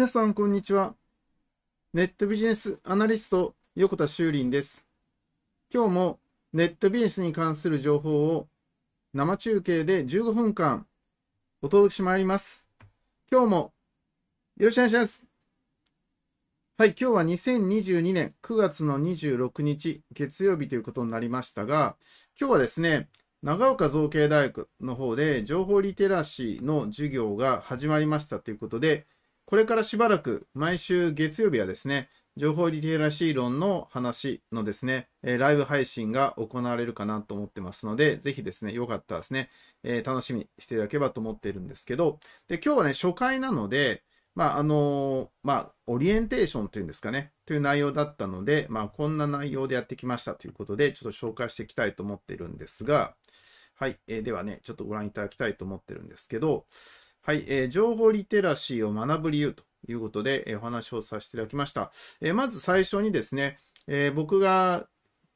皆さん、こんにちは。ネットビジネスアナリスト、横田修林です。今日もネットビジネスに関する情報を生中継で15分間お届けしてまいります。今日もよろしくお願いします。はい、今日は2022年9月の26日月曜日ということになりましたが、今日はですね、長岡造形大学の方で情報リテラシーの授業が始まりましたということで、これからしばらく毎週月曜日はですね、情報リテラシー論の話のですね、えライブ配信が行われるかなと思ってますので、ぜひですね、よかったらですね、え楽しみにしていただければと思っているんですけど、で、今日はね、初回なので、まあ、あのまあ、オリエンテーションというんですかね、という内容だったので、まあ、こんな内容でやってきましたということで、ちょっと紹介していきたいと思っているんですが、はい、えー、ではね、ちょっとご覧いただきたいと思ってるんですけど、はい、えー、情報リテラシーを学ぶ理由ということで、えー、お話をさせていただきました。えー、まず最初にですね、えー、僕が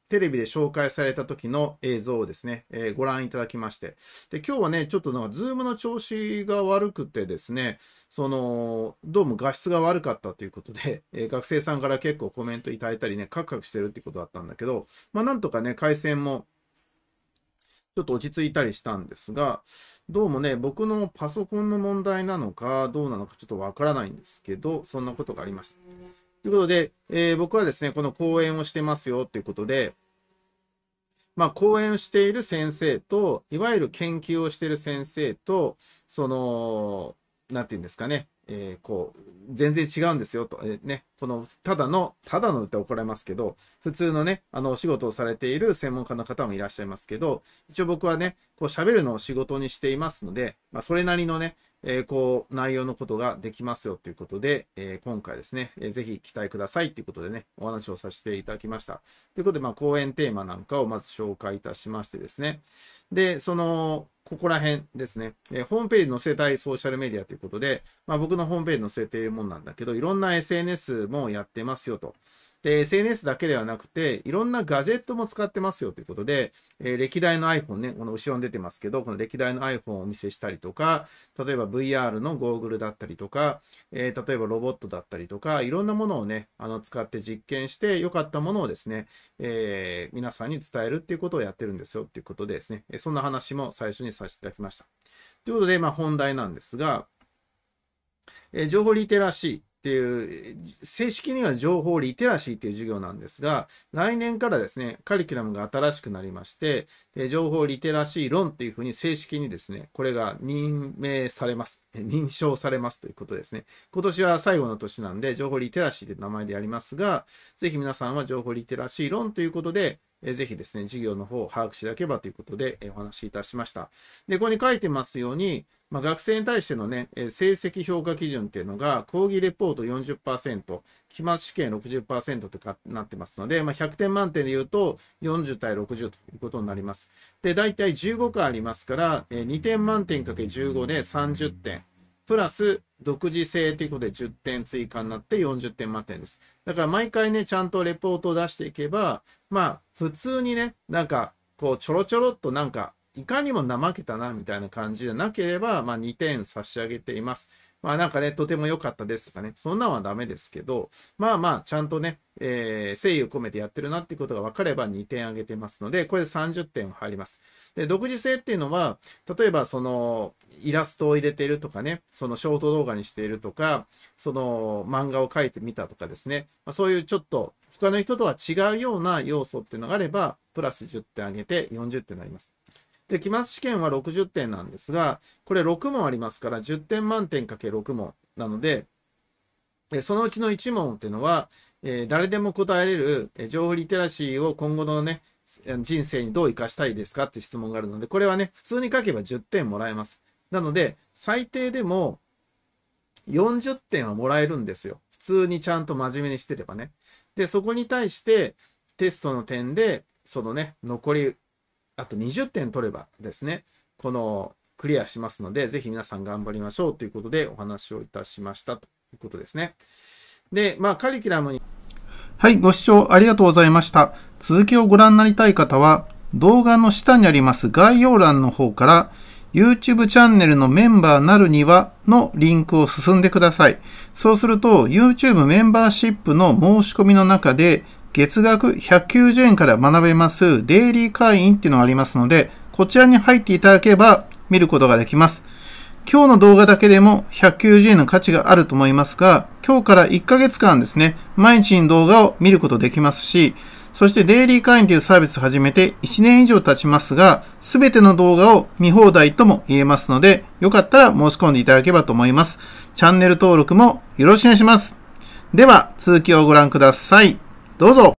テレビで紹介された時の映像をですね、えー、ご覧いただきまして。で、今日はね、ちょっとなんか、ズームの調子が悪くてですね、その、どうも画質が悪かったということで、えー、学生さんから結構コメントいただいたりね、カクカクしてるってことだったんだけど、まあ、なんとかね、回線もちょっと落ち着いたりしたんですが、どうもね、僕のパソコンの問題なのか、どうなのかちょっとわからないんですけど、そんなことがありました。ということで、えー、僕はですね、この講演をしてますよということで、まあ、講演をしている先生と、いわゆる研究をしている先生と、その、なんていうんですかね、えー、こう、全然違うんですよと、えね、このただの、ただの歌怒られますけど、普通のね、あの、お仕事をされている専門家の方もいらっしゃいますけど、一応僕はね、こう喋るのを仕事にしていますので、まあ、それなりのね、えー、こう、内容のことができますよということで、えー、今回ですね、えー、ぜひ期待くださいということでね、お話をさせていただきました。ということで、まあ、講演テーマなんかをまず紹介いたしましてですね、で、その、ここら辺ですね。えホームページ載せたいソーシャルメディアということで、まあ、僕のホームページ載せているもんなんだけど、いろんな SNS もやってますよと。で、SNS だけではなくて、いろんなガジェットも使ってますよということで、えー、歴代の iPhone ね、この後ろに出てますけど、この歴代の iPhone をお見せしたりとか、例えば VR のゴーグルだったりとか、えー、例えばロボットだったりとか、いろんなものをね、あの、使って実験して良かったものをですね、えー、皆さんに伝えるっていうことをやってるんですよっていうことでですね、そんな話も最初にさせていただきました。ということで、まあ本題なんですが、え情報リテラシー。っていう、正式には情報リテラシーっていう授業なんですが、来年からですね、カリキュラムが新しくなりまして、情報リテラシー論っていうふうに正式にですね、これが任命されます。認証されますということですね。今年は最後の年なんで、情報リテラシーって名前でやりますが、ぜひ皆さんは情報リテラシー論ということで、えぜひですね、事業の方を把握していただければということで、えお話しいたしました。で、ここに書いてますように、まあ、学生に対してのね、え成績評価基準っていうのが、講義レポート40%、期末試験60%とかなってますので、まあ、100点満点で言うと40対60ということになります。で、大体15回ありますから、え2点満点かけ15で30点。プラス独自性ということで10点追加になって40点満点です。だから毎回ね、ちゃんとレポートを出していけば、まあ、普通にね、なんか、こう、ちょろちょろっとなんか、いかにも怠けたな、みたいな感じでなければ、まあ、2点差し上げています。まあなんかね、とても良かったですとかね、そんなんはダメですけど、まあまあ、ちゃんとね、えー、誠意を込めてやってるなっていうことが分かれば2点上げてますので、これで30点入ります。で、独自性っていうのは、例えばその、イラストを入れているとかね、そのショート動画にしているとか、その漫画を描いてみたとかですね、まあ、そういうちょっと他の人とは違うような要素っていうのがあれば、プラス10点上げて40点になります。で、期末試験は60点なんですが、これ6問ありますから、10点満点かけ6問なので、そのうちの1問っていうのは、えー、誰でも答えれる、え情報リテラシーを今後のね、人生にどう生かしたいですかって質問があるので、これはね、普通に書けば10点もらえます。なので、最低でも40点はもらえるんですよ。普通にちゃんと真面目にしてればね。で、そこに対して、テストの点で、そのね、残りあと20点取ればですね、このクリアしますので、ぜひ皆さん頑張りましょうということでお話をいたしましたということですね。で、まあ、カリキュラムに。はい、ご視聴ありがとうございました。続きをご覧になりたい方は、動画の下にあります概要欄の方から、YouTube チャンネルのメンバーなるにはのリンクを進んでください。そうすると YouTube メンバーシップの申し込みの中で月額190円から学べますデイリー会員っていうのがありますので、こちらに入っていただければ見ることができます。今日の動画だけでも190円の価値があると思いますが、今日から1ヶ月間ですね、毎日に動画を見ることできますし、そしてデイリー会員というサービスを始めて1年以上経ちますが、すべての動画を見放題とも言えますので、よかったら申し込んでいただければと思います。チャンネル登録もよろしくお願いします。では、続きをご覧ください。どうぞ